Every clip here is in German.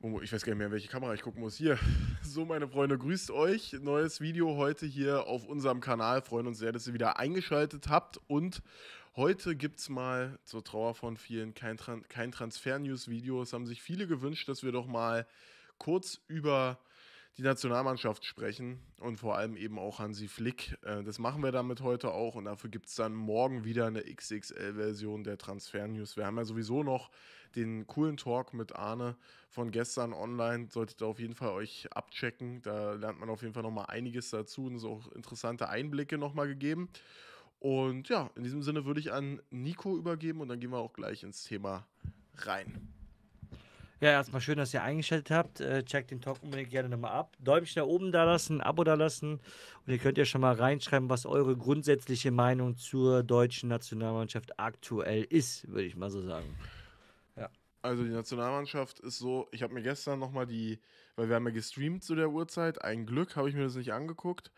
Oh, ich weiß gar nicht mehr, in welche Kamera ich gucken muss. Hier, so meine Freunde, grüßt euch. Neues Video heute hier auf unserem Kanal. Freuen uns sehr, dass ihr wieder eingeschaltet habt. Und heute gibt es mal zur Trauer von vielen kein, Tran kein Transfer-News-Video. Es haben sich viele gewünscht, dass wir doch mal kurz über die Nationalmannschaft sprechen und vor allem eben auch Hansi Flick. Äh, das machen wir damit heute auch und dafür gibt es dann morgen wieder eine XXL-Version der Transfer-News. Wir haben ja sowieso noch den coolen Talk mit Arne von gestern online. Solltet ihr auf jeden Fall euch abchecken. Da lernt man auf jeden Fall nochmal einiges dazu und es auch interessante Einblicke nochmal gegeben. Und ja, in diesem Sinne würde ich an Nico übergeben und dann gehen wir auch gleich ins Thema rein. Ja, erstmal schön, dass ihr eingeschaltet habt. Äh, checkt den Talk unbedingt gerne nochmal ab. Däumchen nach oben da lassen, Abo da lassen. Und ihr könnt ja schon mal reinschreiben, was eure grundsätzliche Meinung zur deutschen Nationalmannschaft aktuell ist, würde ich mal so sagen. Ja. Also die Nationalmannschaft ist so, ich habe mir gestern nochmal die, weil wir haben ja gestreamt zu der Uhrzeit, ein Glück habe ich mir das nicht angeguckt.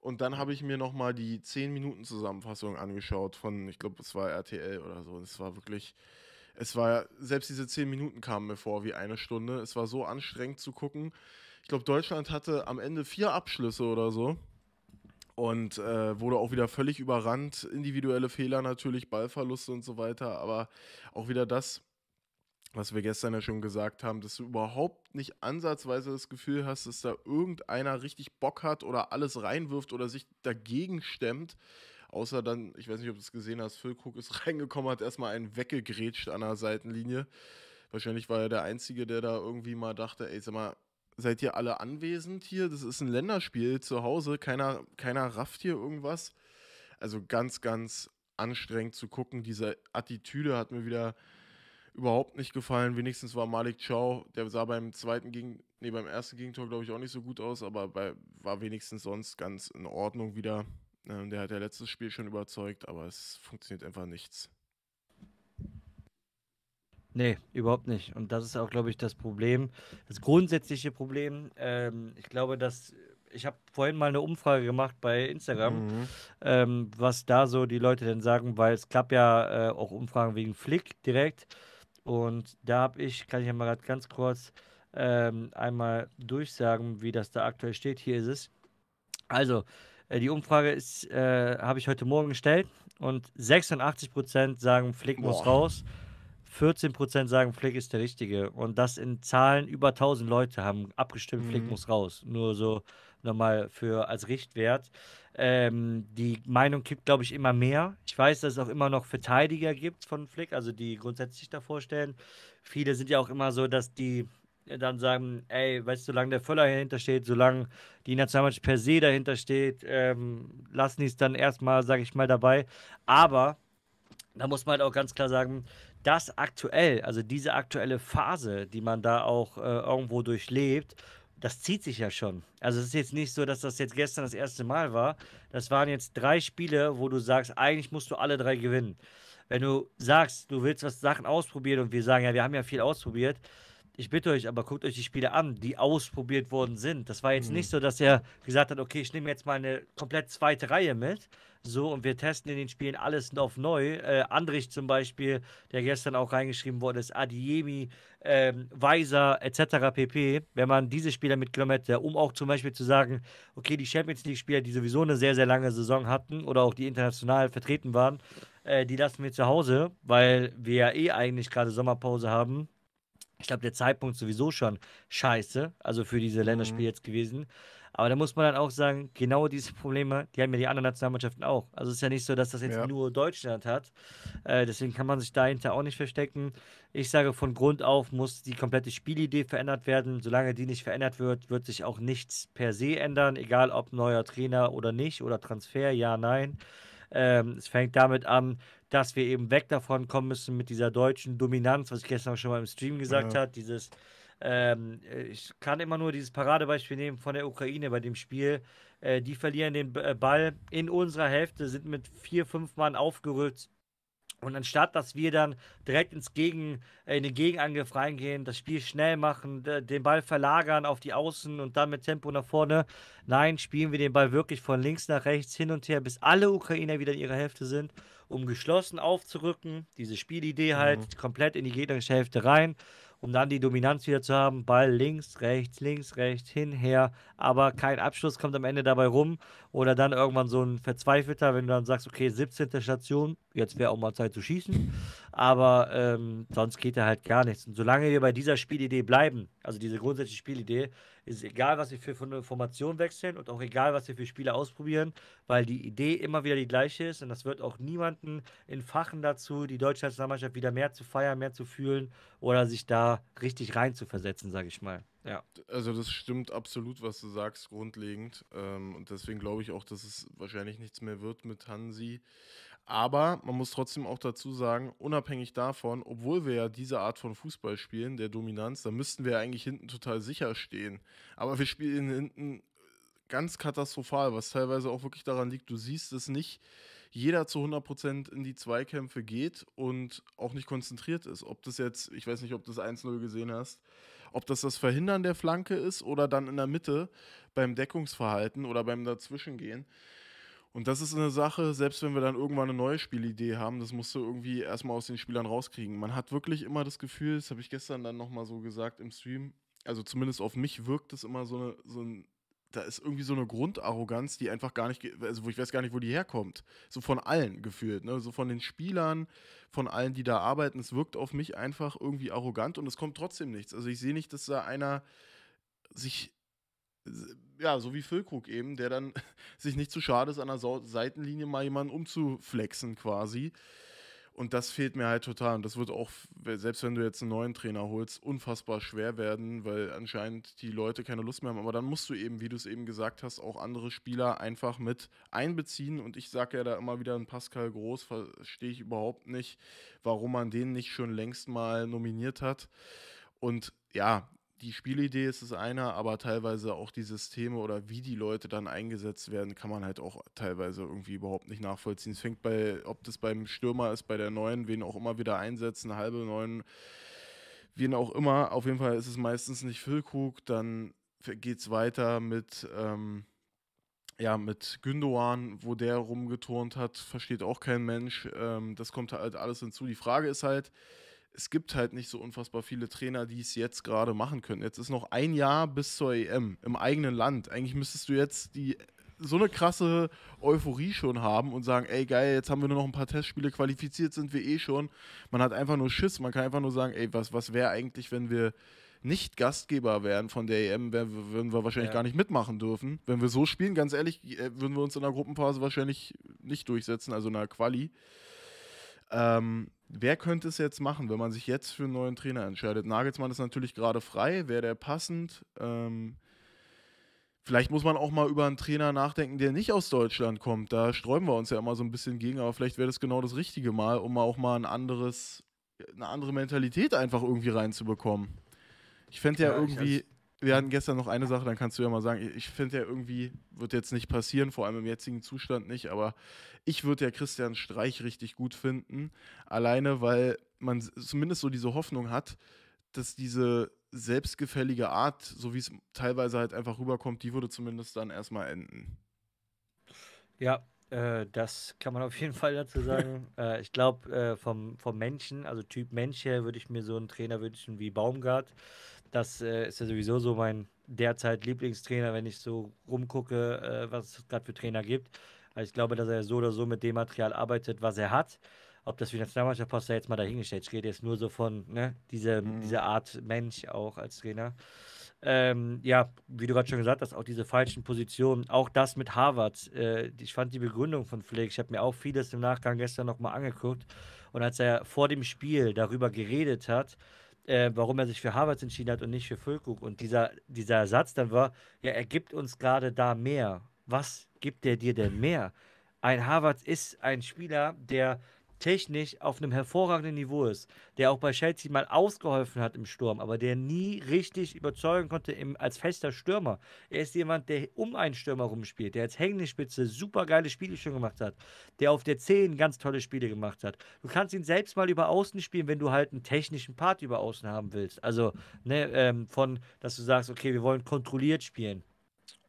Und dann habe ich mir nochmal die 10-Minuten-Zusammenfassung angeschaut von, ich glaube, es war RTL oder so. Und es war wirklich es war, selbst diese zehn Minuten kamen mir vor wie eine Stunde. Es war so anstrengend zu gucken. Ich glaube, Deutschland hatte am Ende vier Abschlüsse oder so und äh, wurde auch wieder völlig überrannt. Individuelle Fehler natürlich, Ballverluste und so weiter, aber auch wieder das, was wir gestern ja schon gesagt haben, dass du überhaupt nicht ansatzweise das Gefühl hast, dass da irgendeiner richtig Bock hat oder alles reinwirft oder sich dagegen stemmt Außer dann, ich weiß nicht, ob du es gesehen hast, Füllkrug ist reingekommen, hat erstmal einen weggegrätscht an der Seitenlinie. Wahrscheinlich war er der Einzige, der da irgendwie mal dachte, ey, sag mal, seid ihr alle anwesend hier? Das ist ein Länderspiel zu Hause, keiner, keiner rafft hier irgendwas. Also ganz, ganz anstrengend zu gucken. Diese Attitüde hat mir wieder überhaupt nicht gefallen. Wenigstens war Malik Chow, der sah beim zweiten Gegen, nee, beim ersten Gegentor, glaube ich, auch nicht so gut aus, aber bei, war wenigstens sonst ganz in Ordnung wieder. Ähm, der hat ja letztes Spiel schon überzeugt, aber es funktioniert einfach nichts. Nee, überhaupt nicht. Und das ist auch, glaube ich, das Problem, das grundsätzliche Problem. Ähm, ich glaube, dass ich habe vorhin mal eine Umfrage gemacht bei Instagram, mhm. ähm, was da so die Leute denn sagen, weil es klappt ja äh, auch Umfragen wegen Flick direkt. Und da habe ich, kann ich ja mal gerade ganz kurz ähm, einmal durchsagen, wie das da aktuell steht. Hier ist es. Also, äh, die Umfrage äh, habe ich heute Morgen gestellt und 86% sagen, Flick Boah. muss raus. 14% sagen, Flick ist der Richtige. Und das in Zahlen über 1000 Leute haben abgestimmt, mhm. Flick muss raus. Nur so nochmal für als Richtwert. Ähm, die Meinung kippt, glaube ich, immer mehr. Ich weiß, dass es auch immer noch Verteidiger gibt von Flick, also die grundsätzlich davor stellen. Viele sind ja auch immer so, dass die dann sagen, ey, weißt du, solange der Völler dahinter steht, solange die Nationalmannschaft per se dahinter steht, ähm, lassen die es dann erstmal, sage ich mal, dabei. Aber da muss man halt auch ganz klar sagen, das aktuell, also diese aktuelle Phase, die man da auch äh, irgendwo durchlebt, das zieht sich ja schon. Also es ist jetzt nicht so, dass das jetzt gestern das erste Mal war. Das waren jetzt drei Spiele, wo du sagst, eigentlich musst du alle drei gewinnen. Wenn du sagst, du willst was Sachen ausprobieren und wir sagen, ja, wir haben ja viel ausprobiert, ich bitte euch, aber guckt euch die Spiele an, die ausprobiert worden sind. Das war jetzt mhm. nicht so, dass er gesagt hat, okay, ich nehme jetzt mal eine komplett zweite Reihe mit. So, und wir testen in den Spielen alles auf neu. Äh, Andrich zum Beispiel, der gestern auch reingeschrieben worden ist, Adiemi, ähm, Weiser etc. pp. Wenn man diese Spieler mitgenommen hätte, um auch zum Beispiel zu sagen, okay, die Champions League-Spieler, die sowieso eine sehr, sehr lange Saison hatten oder auch die international vertreten waren, äh, die lassen wir zu Hause, weil wir ja eh eigentlich gerade Sommerpause haben ich glaube, der Zeitpunkt sowieso schon scheiße, also für diese Länderspiele mhm. jetzt gewesen. Aber da muss man dann halt auch sagen, genau diese Probleme, die haben ja die anderen Nationalmannschaften auch. Also es ist ja nicht so, dass das jetzt ja. nur Deutschland hat. Äh, deswegen kann man sich dahinter auch nicht verstecken. Ich sage, von Grund auf muss die komplette Spielidee verändert werden. Solange die nicht verändert wird, wird sich auch nichts per se ändern, egal ob neuer Trainer oder nicht oder Transfer, ja, nein. Ähm, es fängt damit an, dass wir eben weg davon kommen müssen mit dieser deutschen Dominanz, was ich gestern auch schon mal im Stream gesagt ja. habe, dieses ähm, äh, ich kann immer nur dieses Paradebeispiel nehmen von der Ukraine bei dem Spiel. Äh, die verlieren den äh, Ball in unserer Hälfte, sind mit vier, fünf Mann aufgerückt, und anstatt, dass wir dann direkt ins Gegen, äh, in den Gegenangriff reingehen, das Spiel schnell machen, den Ball verlagern auf die Außen und dann mit Tempo nach vorne, nein, spielen wir den Ball wirklich von links nach rechts hin und her, bis alle Ukrainer wieder in ihrer Hälfte sind, um geschlossen aufzurücken, diese Spielidee mhm. halt mhm. komplett in die gegnerische Hälfte rein, um dann die Dominanz wieder zu haben. Ball links, rechts, links, rechts, hin, her, aber kein Abschluss kommt am Ende dabei rum. Oder dann irgendwann so ein Verzweifelter, wenn du dann sagst, okay, 17. Station jetzt wäre auch mal Zeit zu schießen. Aber ähm, sonst geht da halt gar nichts. Und solange wir bei dieser Spielidee bleiben, also diese grundsätzliche Spielidee, ist egal, was wir für eine Formation wechseln und auch egal, was wir für Spiele ausprobieren, weil die Idee immer wieder die gleiche ist und das wird auch niemanden in Fachen dazu, die deutsche Nationalmannschaft wieder mehr zu feiern, mehr zu fühlen oder sich da richtig rein zu versetzen, sage ich mal. Ja. Also das stimmt absolut, was du sagst, grundlegend. Ähm, und deswegen glaube ich auch, dass es wahrscheinlich nichts mehr wird mit Hansi. Aber man muss trotzdem auch dazu sagen, unabhängig davon, obwohl wir ja diese Art von Fußball spielen, der Dominanz, da müssten wir ja eigentlich hinten total sicher stehen. Aber wir spielen hinten äh, ganz katastrophal, was teilweise auch wirklich daran liegt, du siehst es nicht, jeder zu 100% in die Zweikämpfe geht und auch nicht konzentriert ist. Ob das jetzt, ich weiß nicht, ob du das 1-0 gesehen hast, ob das das Verhindern der Flanke ist oder dann in der Mitte beim Deckungsverhalten oder beim Dazwischengehen. Und das ist eine Sache, selbst wenn wir dann irgendwann eine neue Spielidee haben, das musst du irgendwie erstmal aus den Spielern rauskriegen. Man hat wirklich immer das Gefühl, das habe ich gestern dann nochmal so gesagt im Stream, also zumindest auf mich wirkt es immer so, eine, so ein, da ist irgendwie so eine Grundarroganz, die einfach gar nicht, also wo ich weiß gar nicht, wo die herkommt. So von allen gefühlt, ne? so von den Spielern, von allen, die da arbeiten. Es wirkt auf mich einfach irgendwie arrogant und es kommt trotzdem nichts. Also ich sehe nicht, dass da einer sich ja, so wie Füllkrug eben, der dann sich nicht zu schade ist, an der Seitenlinie mal jemanden umzuflexen quasi. Und das fehlt mir halt total. Und das wird auch, selbst wenn du jetzt einen neuen Trainer holst, unfassbar schwer werden, weil anscheinend die Leute keine Lust mehr haben. Aber dann musst du eben, wie du es eben gesagt hast, auch andere Spieler einfach mit einbeziehen. Und ich sage ja da immer wieder, ein Pascal Groß verstehe ich überhaupt nicht, warum man den nicht schon längst mal nominiert hat. Und ja, die Spielidee ist es einer, aber teilweise auch die Systeme oder wie die Leute dann eingesetzt werden, kann man halt auch teilweise irgendwie überhaupt nicht nachvollziehen. Es fängt bei, ob das beim Stürmer ist, bei der Neuen, wen auch immer wieder einsetzen, halbe Neuen, wen auch immer. Auf jeden Fall ist es meistens nicht Füllkrug, dann geht es weiter mit, ähm, ja, mit Gündoan, wo der rumgeturnt hat, versteht auch kein Mensch. Ähm, das kommt halt alles hinzu. Die Frage ist halt, es gibt halt nicht so unfassbar viele Trainer, die es jetzt gerade machen können. Jetzt ist noch ein Jahr bis zur EM im eigenen Land. Eigentlich müsstest du jetzt die so eine krasse Euphorie schon haben und sagen, ey geil, jetzt haben wir nur noch ein paar Testspiele, qualifiziert sind wir eh schon. Man hat einfach nur Schiss, man kann einfach nur sagen, ey, was, was wäre eigentlich, wenn wir nicht Gastgeber wären von der EM, wär, würden wir wahrscheinlich ja. gar nicht mitmachen dürfen. Wenn wir so spielen, ganz ehrlich, äh, würden wir uns in der Gruppenphase wahrscheinlich nicht durchsetzen, also in der Quali. Ähm, Wer könnte es jetzt machen, wenn man sich jetzt für einen neuen Trainer entscheidet? Nagelsmann ist natürlich gerade frei, wäre der passend? Ähm, vielleicht muss man auch mal über einen Trainer nachdenken, der nicht aus Deutschland kommt. Da sträuben wir uns ja immer so ein bisschen gegen, aber vielleicht wäre das genau das richtige Mal, um auch mal ein anderes, eine andere Mentalität einfach irgendwie reinzubekommen. Ich fände ja, ja irgendwie, wir hatten gestern noch eine Sache, dann kannst du ja mal sagen, ich finde ja irgendwie, wird jetzt nicht passieren, vor allem im jetzigen Zustand nicht, aber ich würde ja Christian Streich richtig gut finden, alleine weil man zumindest so diese Hoffnung hat, dass diese selbstgefällige Art, so wie es teilweise halt einfach rüberkommt, die würde zumindest dann erstmal enden. Ja, äh, das kann man auf jeden Fall dazu sagen. äh, ich glaube, äh, vom, vom Menschen, also Typ Mensch her, würde ich mir so einen Trainer wünschen wie Baumgart. Das äh, ist ja sowieso so mein derzeit Lieblingstrainer, wenn ich so rumgucke, äh, was es gerade für Trainer gibt. Weil also ich glaube, dass er so oder so mit dem Material arbeitet, was er hat. Ob das für die Nationalmannschaft passt, da jetzt mal dahingestellt. Ich rede jetzt nur so von ne, diese, mhm. dieser Art Mensch auch als Trainer. Ähm, ja, wie du gerade schon gesagt hast, auch diese falschen Positionen, auch das mit Harvard. Äh, ich fand die Begründung von Flick, ich habe mir auch vieles im Nachgang gestern nochmal angeguckt. Und als er vor dem Spiel darüber geredet hat, äh, warum er sich für Harvard entschieden hat und nicht für Füllkrug. Und dieser, dieser Satz dann war, ja, er gibt uns gerade da mehr. Was gibt er dir denn mehr? Ein Harvard ist ein Spieler, der technisch auf einem hervorragenden Niveau ist, der auch bei Chelsea mal ausgeholfen hat im Sturm, aber der nie richtig überzeugen konnte im, als fester Stürmer. Er ist jemand, der um einen Stürmer rumspielt, der als Hängenspitze Spitze super geile Spiele schon gemacht hat, der auf der 10 ganz tolle Spiele gemacht hat. Du kannst ihn selbst mal über Außen spielen, wenn du halt einen technischen Part über Außen haben willst. Also ne, ähm, von, dass du sagst, okay, wir wollen kontrolliert spielen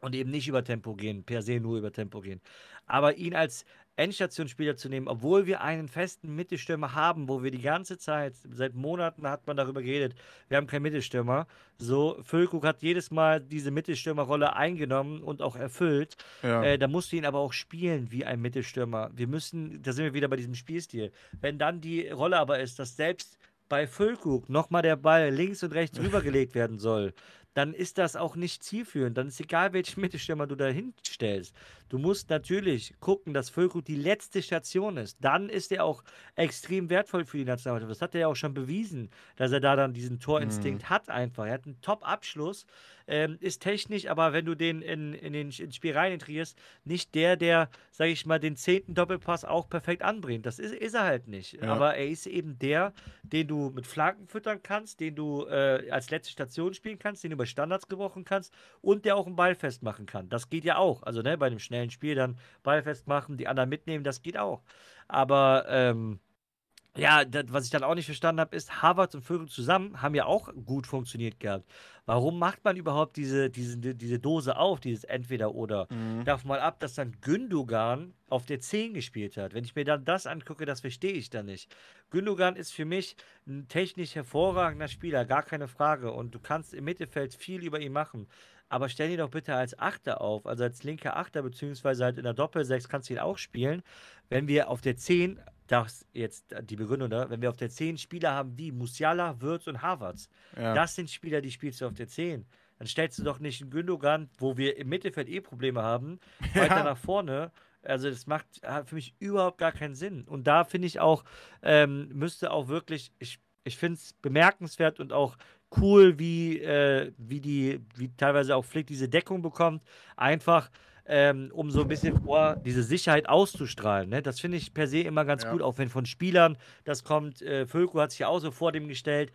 und eben nicht über Tempo gehen, per se nur über Tempo gehen. Aber ihn als Endstationsspieler zu nehmen, obwohl wir einen festen Mittelstürmer haben, wo wir die ganze Zeit, seit Monaten hat man darüber geredet, wir haben keinen Mittelstürmer. So, Füllkrug hat jedes Mal diese Mittelstürmerrolle eingenommen und auch erfüllt. Ja. Äh, da musst du ihn aber auch spielen wie ein Mittelstürmer. Wir müssen, da sind wir wieder bei diesem Spielstil. Wenn dann die Rolle aber ist, dass selbst bei Füllkrug nochmal der Ball links und rechts rübergelegt werden soll, dann ist das auch nicht zielführend. Dann ist egal, welche Mittelstürmer du da hinstellst. Du musst natürlich gucken, dass Völkrug die letzte Station ist. Dann ist er auch extrem wertvoll für die Nationalmannschaft. Das hat er ja auch schon bewiesen, dass er da dann diesen Torinstinkt mhm. hat einfach. Er hat einen Top-Abschluss, ähm, ist technisch, aber wenn du den in, in den ins Spiel rein integrierst, nicht der, der, sage ich mal, den zehnten Doppelpass auch perfekt anbringt. Das ist, ist er halt nicht. Ja. Aber er ist eben der, den du mit Flanken füttern kannst, den du äh, als letzte Station spielen kannst, den du über Standards gebrochen kannst und der auch einen Ball festmachen kann. Das geht ja auch. Also ne, bei einem schnellen Spiel dann Ball festmachen, die anderen mitnehmen, das geht auch. Aber ähm, ja, das, was ich dann auch nicht verstanden habe, ist, Harvard und Vögel zusammen haben ja auch gut funktioniert gehabt. Warum macht man überhaupt diese, diese, diese Dose auf, dieses Entweder-Oder? Mhm. Darf mal ab, dass dann Gündogan auf der 10 gespielt hat. Wenn ich mir dann das angucke, das verstehe ich dann nicht. Gündogan ist für mich ein technisch hervorragender Spieler, gar keine Frage. Und du kannst im Mittelfeld viel über ihn machen. Aber stell ihn doch bitte als Achter auf, also als linker Achter, beziehungsweise halt in der Doppelsechs kannst du ihn auch spielen. Wenn wir auf der 10 das jetzt äh, die Begründung, ne? wenn wir auf der 10 Spieler haben wie Musiala, Würz und Havertz, ja. das sind Spieler, die spielst du auf der 10. Dann stellst du doch nicht einen Gündogan, wo wir im Mittelfeld eh Probleme haben, weiter ja. nach vorne. Also das macht äh, für mich überhaupt gar keinen Sinn. Und da finde ich auch, ähm, müsste auch wirklich, ich, ich finde es bemerkenswert und auch cool, wie, äh, wie die, wie teilweise auch Flick diese Deckung bekommt. Einfach, ähm, um so ein bisschen vor diese Sicherheit auszustrahlen. Ne? Das finde ich per se immer ganz ja. gut, auch wenn von Spielern das kommt. Äh, Völko hat sich ja auch so vor dem gestellt.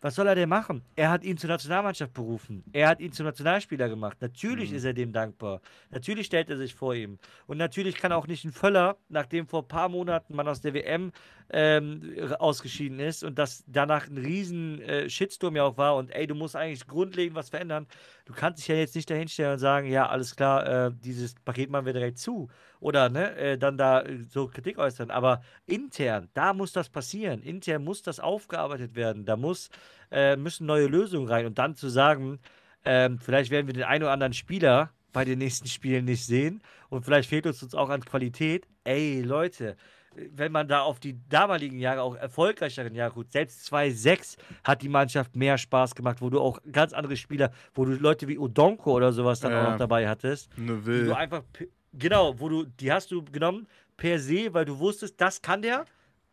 Was soll er denn machen? Er hat ihn zur Nationalmannschaft berufen. Er hat ihn zum Nationalspieler gemacht. Natürlich mhm. ist er dem dankbar. Natürlich stellt er sich vor ihm. Und natürlich kann auch nicht ein Völler, nachdem vor ein paar Monaten man aus der WM ähm, ausgeschieden ist und dass danach ein riesen äh, Shitstorm ja auch war und ey, du musst eigentlich grundlegend was verändern. Du kannst dich ja jetzt nicht dahinstellen und sagen, ja, alles klar, äh, dieses Paket machen wir direkt zu oder ne, äh, dann da äh, so Kritik äußern. Aber intern, da muss das passieren. Intern muss das aufgearbeitet werden. Da muss, äh, müssen neue Lösungen rein und dann zu sagen, ähm, vielleicht werden wir den einen oder anderen Spieler bei den nächsten Spielen nicht sehen und vielleicht fehlt uns uns auch an Qualität. Ey, Leute, wenn man da auf die damaligen Jahre, auch erfolgreicheren Jahre, gut, selbst 2-6 hat die Mannschaft mehr Spaß gemacht, wo du auch ganz andere Spieler, wo du Leute wie Odonko oder sowas dann ja, auch noch dabei hattest. Neville. Die du einfach, genau, wo du, die hast du genommen per se, weil du wusstest, das kann der,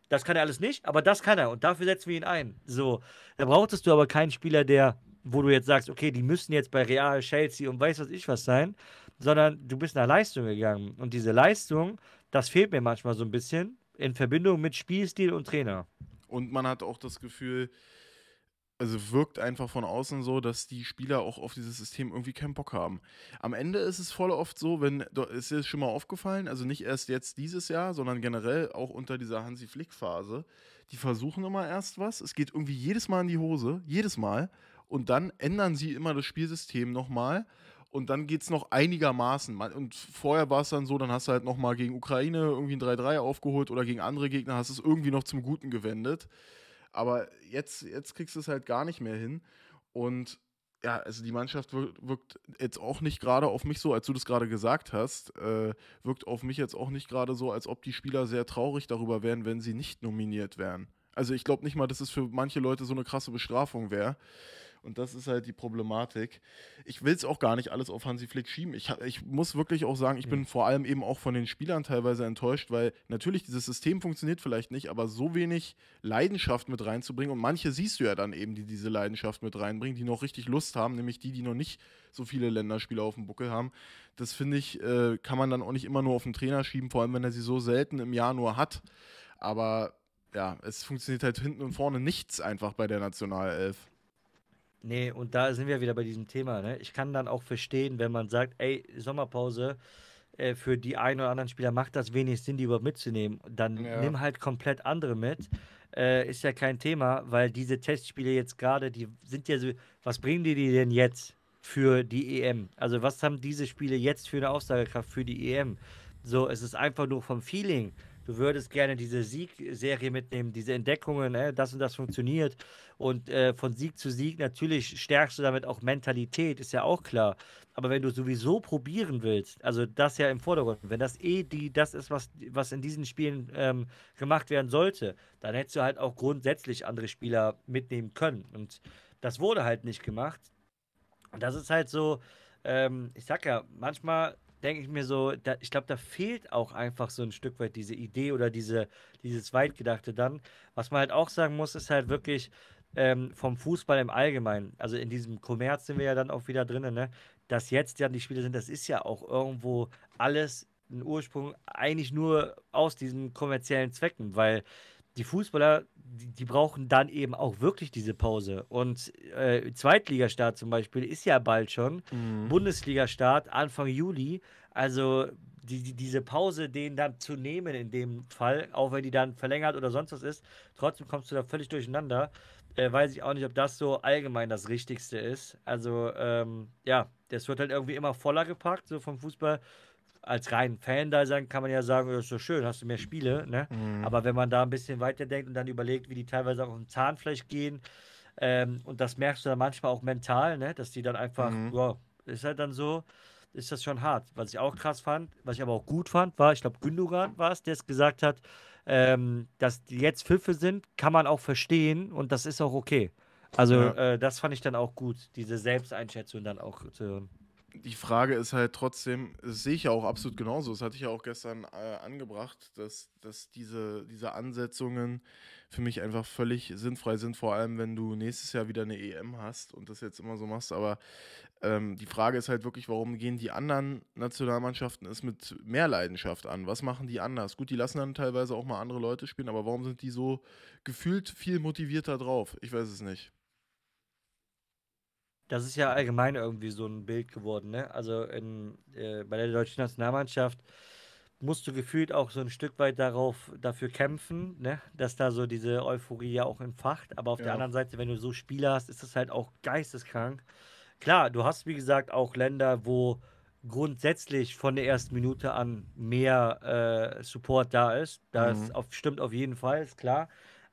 das kann er alles nicht, aber das kann er und dafür setzen wir ihn ein. So, da brauchtest du aber keinen Spieler, der, wo du jetzt sagst, okay, die müssen jetzt bei Real, Chelsea und weiß was ich was sein, sondern du bist nach Leistung gegangen und diese Leistung, das fehlt mir manchmal so ein bisschen in Verbindung mit Spielstil und Trainer. Und man hat auch das Gefühl, also wirkt einfach von außen so, dass die Spieler auch auf dieses System irgendwie keinen Bock haben. Am Ende ist es voll oft so, wenn, ist dir das schon mal aufgefallen, also nicht erst jetzt dieses Jahr, sondern generell auch unter dieser Hansi-Flick-Phase, die versuchen immer erst was, es geht irgendwie jedes Mal in die Hose, jedes Mal, und dann ändern sie immer das Spielsystem nochmal und dann geht es noch einigermaßen. Und vorher war es dann so, dann hast du halt nochmal gegen Ukraine irgendwie ein 3-3 aufgeholt oder gegen andere Gegner hast es irgendwie noch zum Guten gewendet. Aber jetzt, jetzt kriegst du es halt gar nicht mehr hin. Und ja, also die Mannschaft wirkt jetzt auch nicht gerade auf mich so, als du das gerade gesagt hast, äh, wirkt auf mich jetzt auch nicht gerade so, als ob die Spieler sehr traurig darüber wären, wenn sie nicht nominiert wären. Also ich glaube nicht mal, dass es für manche Leute so eine krasse Bestrafung wäre. Und das ist halt die Problematik. Ich will es auch gar nicht alles auf Hansi Flick schieben. Ich, ich muss wirklich auch sagen, ich mhm. bin vor allem eben auch von den Spielern teilweise enttäuscht, weil natürlich dieses System funktioniert vielleicht nicht, aber so wenig Leidenschaft mit reinzubringen. Und manche siehst du ja dann eben, die diese Leidenschaft mit reinbringen, die noch richtig Lust haben, nämlich die, die noch nicht so viele Länderspiele auf dem Buckel haben. Das finde ich, äh, kann man dann auch nicht immer nur auf den Trainer schieben, vor allem wenn er sie so selten im Jahr nur hat. Aber ja, es funktioniert halt hinten und vorne nichts einfach bei der Nationalelf. Nee, und da sind wir wieder bei diesem Thema. Ne? Ich kann dann auch verstehen, wenn man sagt, ey, Sommerpause, äh, für die einen oder anderen Spieler macht das wenig Sinn, die überhaupt mitzunehmen. Dann ja. nimm halt komplett andere mit. Äh, ist ja kein Thema, weil diese Testspiele jetzt gerade, die sind ja so, was bringen die, die denn jetzt für die EM? Also was haben diese Spiele jetzt für eine Aussagekraft für die EM? So, es ist einfach nur vom Feeling du würdest gerne diese Siegserie mitnehmen, diese Entdeckungen, äh, ne, das und das funktioniert. Und äh, von Sieg zu Sieg natürlich stärkst du damit auch Mentalität, ist ja auch klar. Aber wenn du sowieso probieren willst, also das ja im Vordergrund, wenn das eh die, das ist, was, was in diesen Spielen ähm, gemacht werden sollte, dann hättest du halt auch grundsätzlich andere Spieler mitnehmen können. Und das wurde halt nicht gemacht. Und das ist halt so, ähm, ich sag ja, manchmal denke ich mir so, da, ich glaube, da fehlt auch einfach so ein Stück weit diese Idee oder diese, dieses Weitgedachte dann. Was man halt auch sagen muss, ist halt wirklich ähm, vom Fußball im Allgemeinen, also in diesem Kommerz sind wir ja dann auch wieder drinnen, ne? dass jetzt ja die Spiele sind, das ist ja auch irgendwo alles ein Ursprung eigentlich nur aus diesen kommerziellen Zwecken, weil die Fußballer, die, die, brauchen dann eben auch wirklich diese Pause. Und äh, Zweitligastart zum Beispiel ist ja bald schon. Mhm. Bundesligastart Anfang Juli. Also die, die, diese Pause, den dann zu nehmen in dem Fall, auch wenn die dann verlängert oder sonst was ist, trotzdem kommst du da völlig durcheinander. Äh, weiß ich auch nicht, ob das so allgemein das Richtigste ist. Also ähm, ja, das wird halt irgendwie immer voller gepackt, so vom Fußball als rein Fan da sein, kann man ja sagen, das ist so schön, hast du mehr Spiele. Ne? Mhm. Aber wenn man da ein bisschen weiterdenkt und dann überlegt, wie die teilweise auch im Zahnfleisch gehen, ähm, und das merkst du dann manchmal auch mental, ne? dass die dann einfach, mhm. wow, ist halt dann so, ist das schon hart. Was ich auch krass fand, was ich aber auch gut fand, war, ich glaube, Gündogan war es, der es gesagt hat, ähm, dass die jetzt Pfiffe sind, kann man auch verstehen und das ist auch okay. Also ja. äh, das fand ich dann auch gut, diese Selbsteinschätzung dann auch zu hören die Frage ist halt trotzdem, das sehe ich ja auch absolut genauso, das hatte ich ja auch gestern äh, angebracht, dass, dass diese, diese Ansetzungen für mich einfach völlig sinnfrei sind, vor allem wenn du nächstes Jahr wieder eine EM hast und das jetzt immer so machst. Aber ähm, die Frage ist halt wirklich, warum gehen die anderen Nationalmannschaften es mit mehr Leidenschaft an? Was machen die anders? Gut, die lassen dann teilweise auch mal andere Leute spielen, aber warum sind die so gefühlt viel motivierter drauf? Ich weiß es nicht das ist ja allgemein irgendwie so ein Bild geworden, ne? Also in, äh, bei der deutschen Nationalmannschaft musst du gefühlt auch so ein Stück weit darauf, dafür kämpfen, ne? dass da so diese Euphorie ja auch entfacht. Aber auf ja. der anderen Seite, wenn du so Spieler hast, ist das halt auch geisteskrank. Klar, du hast, wie gesagt, auch Länder, wo grundsätzlich von der ersten Minute an mehr äh, Support da ist. Das mhm. auf, stimmt auf jeden Fall, ist klar.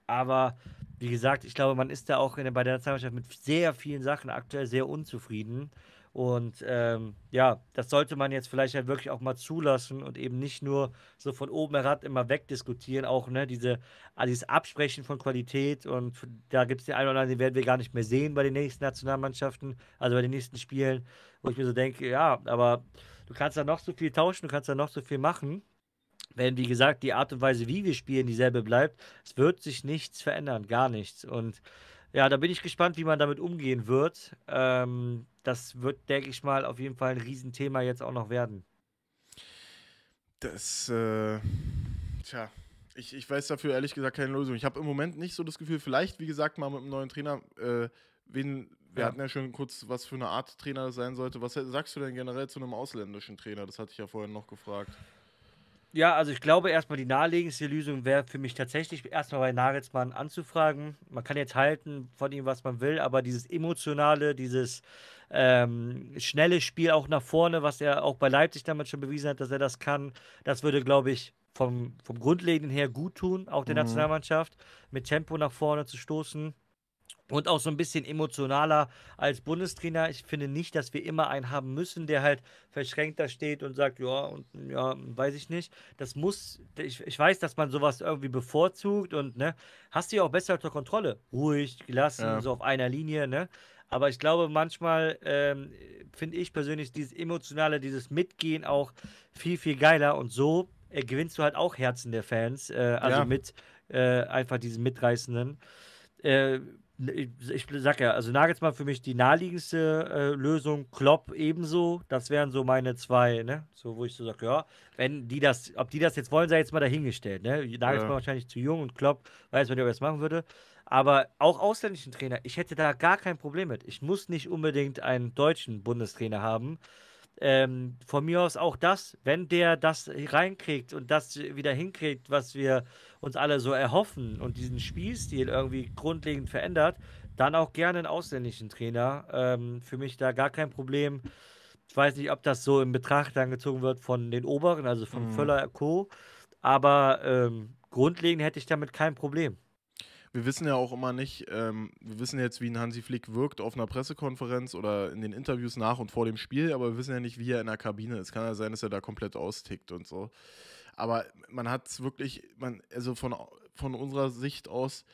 Aber wie gesagt, ich glaube, man ist da auch der, bei der Nationalmannschaft mit sehr vielen Sachen aktuell sehr unzufrieden. Und ähm, ja, das sollte man jetzt vielleicht halt wirklich auch mal zulassen und eben nicht nur so von oben herab immer wegdiskutieren, auch ne, diese, ah, dieses Absprechen von Qualität und da gibt es den einen oder anderen, den werden wir gar nicht mehr sehen bei den nächsten Nationalmannschaften, also bei den nächsten Spielen, wo ich mir so denke, ja, aber du kannst da noch so viel tauschen, du kannst da noch so viel machen wenn, wie gesagt, die Art und Weise, wie wir spielen, dieselbe bleibt, es wird sich nichts verändern, gar nichts. Und ja, da bin ich gespannt, wie man damit umgehen wird. Ähm, das wird, denke ich mal, auf jeden Fall ein Riesenthema jetzt auch noch werden. Das, äh, tja, ich, ich weiß dafür ehrlich gesagt keine Lösung. Ich habe im Moment nicht so das Gefühl, vielleicht, wie gesagt, mal mit einem neuen Trainer, äh, wen, wir ja. hatten ja schon kurz, was für eine Art Trainer das sein sollte. Was sagst du denn generell zu einem ausländischen Trainer? Das hatte ich ja vorhin noch gefragt. Ja, also ich glaube erstmal die naheliegendste Lösung wäre für mich tatsächlich erstmal bei Nagelsmann anzufragen. Man kann jetzt halten von ihm, was man will, aber dieses emotionale, dieses ähm, schnelle Spiel auch nach vorne, was er auch bei Leipzig damit schon bewiesen hat, dass er das kann, das würde, glaube ich, vom, vom Grundlegenden her gut tun, auch der mhm. Nationalmannschaft, mit Tempo nach vorne zu stoßen und auch so ein bisschen emotionaler als Bundestrainer. Ich finde nicht, dass wir immer einen haben müssen, der halt verschränkt da steht und sagt, ja, und ja, weiß ich nicht. Das muss, ich, ich weiß, dass man sowas irgendwie bevorzugt und ne, hast du ja auch besser unter Kontrolle. Ruhig, gelassen, ja. so auf einer Linie, ne? Aber ich glaube, manchmal ähm, finde ich persönlich dieses Emotionale, dieses Mitgehen auch viel, viel geiler. Und so äh, gewinnst du halt auch Herzen der Fans. Äh, also ja. mit äh, einfach diesen Mitreißenden äh, Ne, ich, ich sag ja, also Nagelsmann für mich die naheliegendste äh, Lösung, Klopp ebenso. Das wären so meine zwei, ne? So, wo ich so sage, ja, wenn die das, ob die das jetzt wollen, sei jetzt mal dahingestellt, ne? Nagelsmann ja. wahrscheinlich zu jung und Klopp weiß man nicht, ob er es machen würde. Aber auch ausländischen Trainer, ich hätte da gar kein Problem mit. Ich muss nicht unbedingt einen deutschen Bundestrainer haben ähm, von mir aus auch das, wenn der das reinkriegt und das wieder hinkriegt, was wir uns alle so erhoffen und diesen Spielstil irgendwie grundlegend verändert, dann auch gerne einen ausländischen Trainer. Ähm, für mich da gar kein Problem. Ich weiß nicht, ob das so in Betracht dann gezogen wird von den Oberen, also von mhm. Völler Co. Aber ähm, grundlegend hätte ich damit kein Problem wir wissen ja auch immer nicht, ähm, wir wissen jetzt, wie ein Hansi Flick wirkt auf einer Pressekonferenz oder in den Interviews nach und vor dem Spiel, aber wir wissen ja nicht, wie er in der Kabine ist. Kann ja sein, dass er da komplett austickt und so. Aber man hat es wirklich, man, also von, von unserer Sicht aus,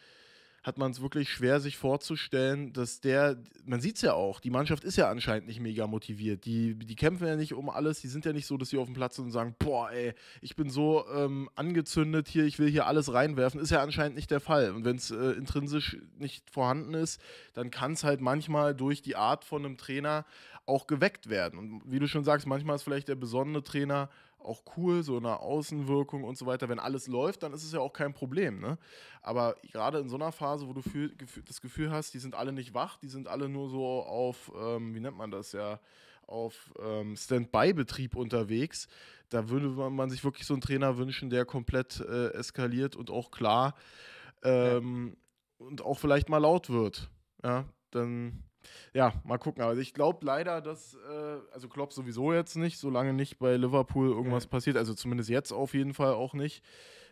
hat man es wirklich schwer, sich vorzustellen, dass der, man sieht es ja auch, die Mannschaft ist ja anscheinend nicht mega motiviert. Die, die kämpfen ja nicht um alles, die sind ja nicht so, dass sie auf dem Platz sind und sagen, boah, ey, ich bin so ähm, angezündet hier, ich will hier alles reinwerfen. Ist ja anscheinend nicht der Fall. Und wenn es äh, intrinsisch nicht vorhanden ist, dann kann es halt manchmal durch die Art von einem Trainer auch geweckt werden. Und wie du schon sagst, manchmal ist vielleicht der besondere Trainer auch cool, so eine Außenwirkung und so weiter. Wenn alles läuft, dann ist es ja auch kein Problem. Ne? Aber gerade in so einer Phase, wo du für, das Gefühl hast, die sind alle nicht wach, die sind alle nur so auf, ähm, wie nennt man das ja, auf ähm, Standby-Betrieb unterwegs. Da würde man, sich wirklich so einen Trainer wünschen, der komplett äh, eskaliert und auch klar ähm, ja. und auch vielleicht mal laut wird. Ja, dann ja, mal gucken. Also ich glaube leider, dass, äh, also Klopp sowieso jetzt nicht, solange nicht bei Liverpool irgendwas ja. passiert. Also zumindest jetzt auf jeden Fall auch nicht.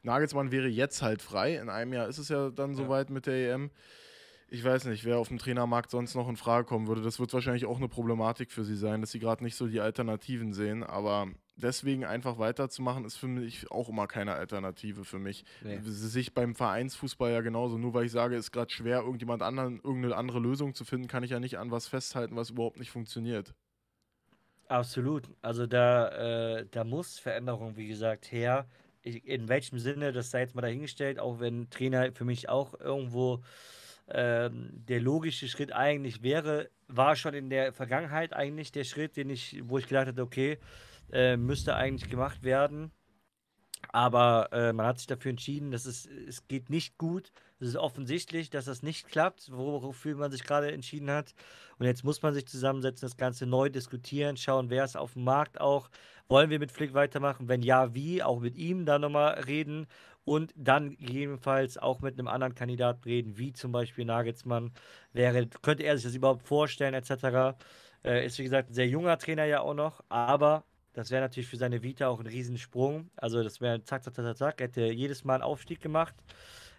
Nagelsmann wäre jetzt halt frei. In einem Jahr ist es ja dann ja. soweit mit der EM. Ich weiß nicht, wer auf dem Trainermarkt sonst noch in Frage kommen würde. Das wird wahrscheinlich auch eine Problematik für sie sein, dass sie gerade nicht so die Alternativen sehen. Aber deswegen einfach weiterzumachen, ist für mich auch immer keine Alternative für mich. Nee. Sich beim Vereinsfußball ja genauso. Nur weil ich sage, ist gerade schwer, irgendjemand anderen, irgendeine andere Lösung zu finden, kann ich ja nicht an was festhalten, was überhaupt nicht funktioniert. Absolut. Also da, äh, da muss Veränderung, wie gesagt, her. Ich, in welchem Sinne, das sei jetzt mal dahingestellt, auch wenn Trainer für mich auch irgendwo ähm, der logische Schritt eigentlich wäre, war schon in der Vergangenheit eigentlich der Schritt, den ich, wo ich gedacht hatte, okay, äh, müsste eigentlich gemacht werden. Aber äh, man hat sich dafür entschieden, dass es, es geht nicht gut. Es ist offensichtlich, dass das nicht klappt, wofür man sich gerade entschieden hat. Und jetzt muss man sich zusammensetzen, das Ganze neu diskutieren, schauen, wer ist auf dem Markt auch. Wollen wir mit Flick weitermachen? Wenn ja, wie? Auch mit ihm da nochmal reden. Und dann gegebenenfalls auch mit einem anderen Kandidaten reden, wie zum Beispiel Nagelsmann. Wäre, könnte er sich das überhaupt vorstellen, etc. Äh, ist wie gesagt ein sehr junger Trainer ja auch noch, aber das wäre natürlich für seine Vita auch ein Riesensprung. Also das wäre zack, zack, zack, zack, hätte jedes Mal einen Aufstieg gemacht.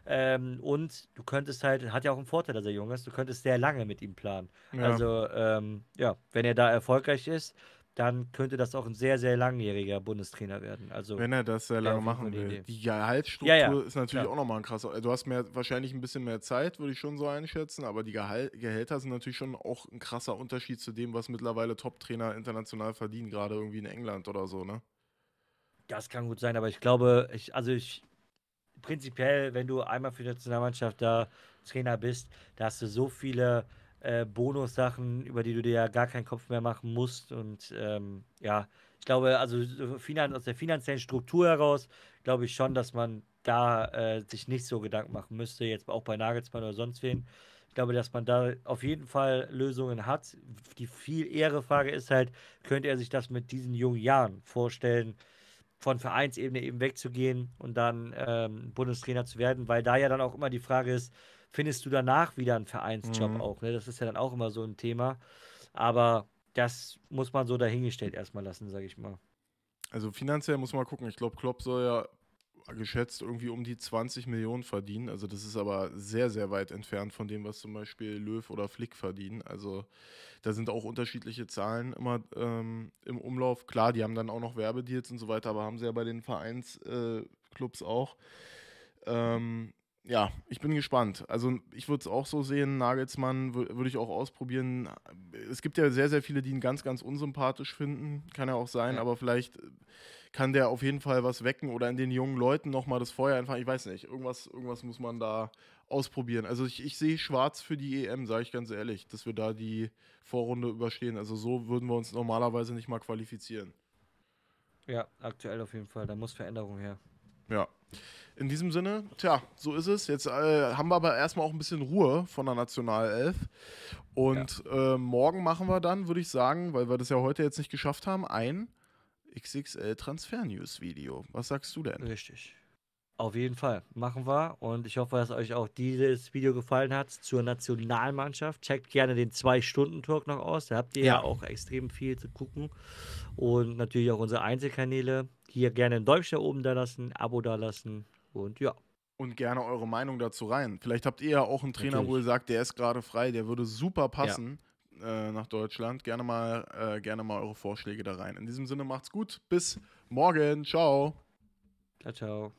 Ähm, und du könntest halt, hat ja auch einen Vorteil, dass er jung ist, du könntest sehr lange mit ihm planen. Ja. Also, ähm, ja, wenn er da erfolgreich ist, dann könnte das auch ein sehr, sehr langjähriger Bundestrainer werden. Also, Wenn er das sehr lange machen will. Die Gehaltsstruktur ja, ja, ist natürlich klar. auch nochmal ein krasser. Also du hast mehr, wahrscheinlich ein bisschen mehr Zeit, würde ich schon so einschätzen, aber die Gehalt, Gehälter sind natürlich schon auch ein krasser Unterschied zu dem, was mittlerweile Top-Trainer international verdienen, gerade irgendwie in England oder so, ne? Das kann gut sein, aber ich glaube, ich, also ich, prinzipiell, wenn du einmal für die Nationalmannschaft da Trainer bist, da hast du so viele äh, Bonus-Sachen, über die du dir ja gar keinen Kopf mehr machen musst. Und ähm, ja, ich glaube, also aus der finanziellen Struktur heraus, glaube ich schon, dass man da äh, sich nicht so Gedanken machen müsste, jetzt auch bei Nagelsmann oder sonst wen. Ich glaube, dass man da auf jeden Fall Lösungen hat. Die viel ehre Frage ist halt, könnte er sich das mit diesen jungen Jahren vorstellen, von Vereinsebene eben wegzugehen und dann ähm, Bundestrainer zu werden, weil da ja dann auch immer die Frage ist, findest du danach wieder einen Vereinsjob mhm. auch. Ne? Das ist ja dann auch immer so ein Thema. Aber das muss man so dahingestellt erstmal lassen, sage ich mal. Also finanziell muss man gucken. Ich glaube, Klopp soll ja geschätzt irgendwie um die 20 Millionen verdienen. Also das ist aber sehr, sehr weit entfernt von dem, was zum Beispiel Löw oder Flick verdienen. Also da sind auch unterschiedliche Zahlen immer ähm, im Umlauf. Klar, die haben dann auch noch Werbedeals und so weiter, aber haben sie ja bei den Vereinsclubs äh, auch. Ähm, ja, ich bin gespannt. Also ich würde es auch so sehen, Nagelsmann würde ich auch ausprobieren. Es gibt ja sehr, sehr viele, die ihn ganz, ganz unsympathisch finden. Kann ja auch sein, ja. aber vielleicht äh, kann der auf jeden Fall was wecken oder in den jungen Leuten nochmal das Feuer einfach. Ich weiß nicht, irgendwas, irgendwas muss man da ausprobieren. Also ich, ich sehe schwarz für die EM, sage ich ganz ehrlich, dass wir da die Vorrunde überstehen. Also so würden wir uns normalerweise nicht mal qualifizieren. Ja, aktuell auf jeden Fall. Da muss Veränderung her. Ja. In diesem Sinne, tja, so ist es. Jetzt äh, haben wir aber erstmal auch ein bisschen Ruhe von der Nationalelf. Und ja. äh, morgen machen wir dann, würde ich sagen, weil wir das ja heute jetzt nicht geschafft haben, ein XXL Transfer News Video. Was sagst du denn? Richtig. Auf jeden Fall. Machen wir. Und ich hoffe, dass euch auch dieses Video gefallen hat zur Nationalmannschaft. Checkt gerne den Zwei-Stunden-Talk noch aus. Da habt ihr ja. ja. auch extrem viel zu gucken. Und natürlich auch unsere Einzelkanäle. Hier gerne ein Däumchen oben da lassen, Abo da lassen. Und ja. Und gerne eure Meinung dazu rein. Vielleicht habt ihr ja auch einen Trainer, Natürlich. wo ihr sagt, der ist gerade frei, der würde super passen ja. äh, nach Deutschland. Gerne mal, äh, gerne mal eure Vorschläge da rein. In diesem Sinne macht's gut. Bis morgen. Ciao. Ciao, ciao.